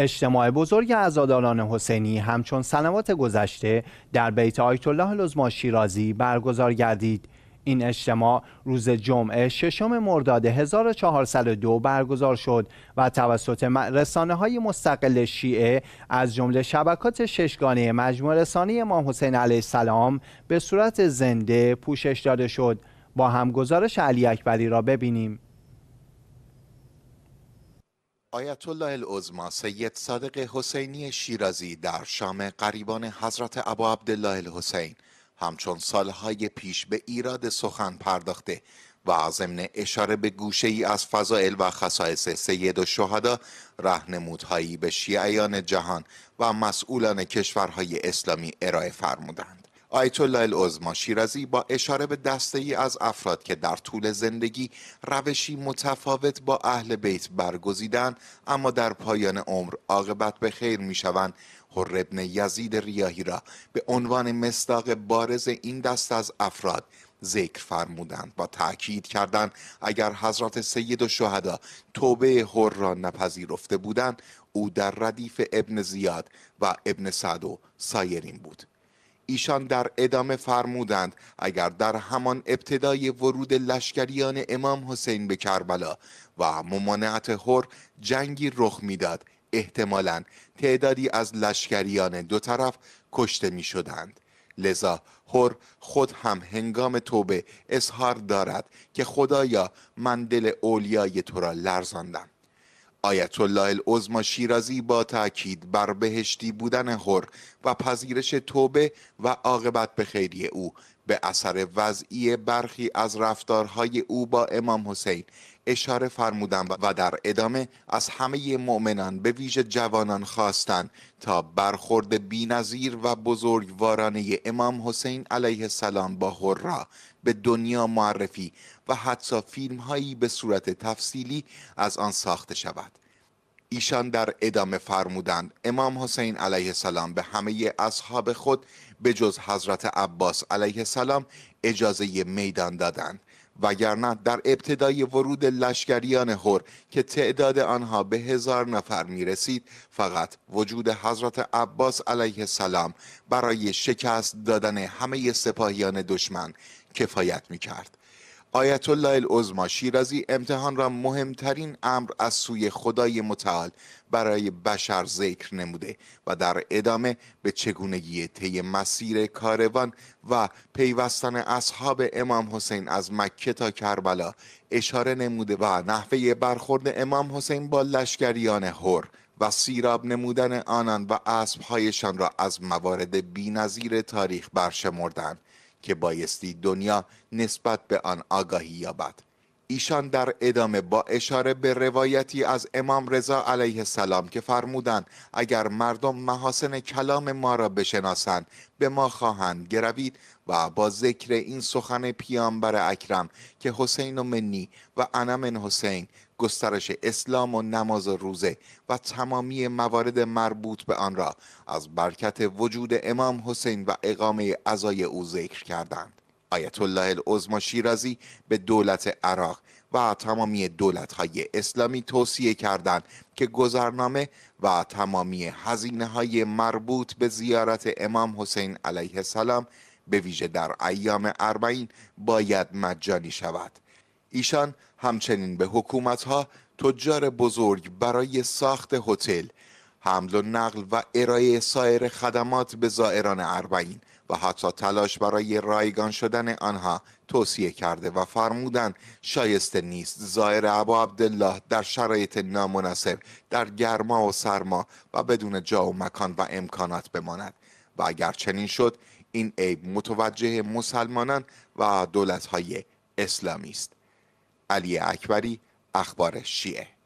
اجتماع بزرگ عزاداران حسینی همچون سنوات گذشته در بیت آیت الله لزما شیرازی برگزار گردید این اجتماع روز جمعه ششم مرداد 1402 برگزار شد و توسط رسانه های مستقل شیعه از جمله شبکات ششگانه مجموع رسانه امام حسین علیه السلام به صورت زنده پوشش داده شد با هم گزارش علی اکبری را ببینیم آیت الله العظما سید صادق حسینی شیرازی در شام قریبان حضرت ابو عبدالله الحسین همچون سالهای پیش به ایراد سخن پرداخته و ضمن اشاره به گوشه ای از فضائل و خصائص سید و شهدا رهنمودهایی به شیعیان جهان و مسئولان کشورهای اسلامی ارائه فرمودند. آیت الله العظما شیرازی با اشاره به دسته ای از افراد که در طول زندگی روشی متفاوت با اهل بیت برگزیدند اما در پایان عمر عاقبت به خیر شوند حر ابن یزید ریاهی را به عنوان مصداق بارز این دست از افراد ذکر فرمودند و تاکید کردند اگر حضرت سید و شهدا توبه حر را نپذیرفته بودند او در ردیف ابن زیاد و ابن سعد و سایرین بود ایشان در ادامه فرمودند اگر در همان ابتدای ورود لشکریان امام حسین به کربلا و ممانعت هر جنگی رخ میداد احتمالا تعدادی از لشکریان دو طرف کشته می لذا هر خود هم هنگام توبه اظهار دارد که خدایا من دل اولیای تو را لرزاندم آیت الله شیرازی با تاکید بر بهشتی بودن هر و پذیرش توبه و عاقبت به خیری او به اثر وضعی برخی از رفتارهای او با امام حسین اشاره فرمودند و در ادامه از همه مؤمنان به ویژه جوانان خواستند تا برخورد بینظیر و بزرگوارانه امام حسین علیه السلام با حرا به دنیا معرفی و حتی هایی به صورت تفصیلی از آن ساخته شود ایشان در ادامه فرمودند امام حسین علیه السلام به همه اصحاب خود به جز حضرت عباس علیه السلام اجازه میدان دادند وگرنه در ابتدای ورود لشکریان هور که تعداد آنها به هزار نفر می فقط وجود حضرت عباس علیه السلام برای شکست دادن همه سپاهیان دشمن کفایت میکرد آیت الله العظما شیرازی امتحان را مهمترین امر از سوی خدای متعال برای بشر ذکر نموده و در ادامه به چگونگی طی مسیر کاروان و پیوستن اصحاب امام حسین از مکه تا کربلا اشاره نموده و نحوه برخورد امام حسین با لشکریان هر و سیراب نمودن آنان و اسبهایشان را از موارد بینظیر تاریخ برشمردند که بایستی دنیا نسبت به آن آگاهی یابد ایشان در ادامه با اشاره به روایتی از امام رضا علیه السلام که فرمودند اگر مردم محاسن کلام ما را بشناسند به ما خواهند گروید و با ذکر این سخن پیامبر اکرم که حسین و منی و من حسین گسترش اسلام و نماز و روزه و تمامی موارد مربوط به آن را از برکت وجود امام حسین و اقامه ازای او ذکر کردند آیت الله العظما شیرازی به دولت عراق و تمامی دولت های اسلامی توصیه کردند که گذرنامه و تمامی هزینه های مربوط به زیارت امام حسین علیه السلام به ویژه در ایام اربعین باید مجانی شود ایشان همچنین به حکومت ها تجار بزرگ برای ساخت هتل حمل و نقل و ارائه سایر خدمات به زائران اربعین و حتی تلاش برای رایگان شدن آنها توصیه کرده و فرمودند شایسته نیست زائر عبا عبدالله در شرایط نامناسب در گرما و سرما و بدون جا و مکان و امکانات بماند و اگر چنین شد این عیب متوجه مسلمانان و دولتهای اسلامی است علی اکبری اخبار شیعه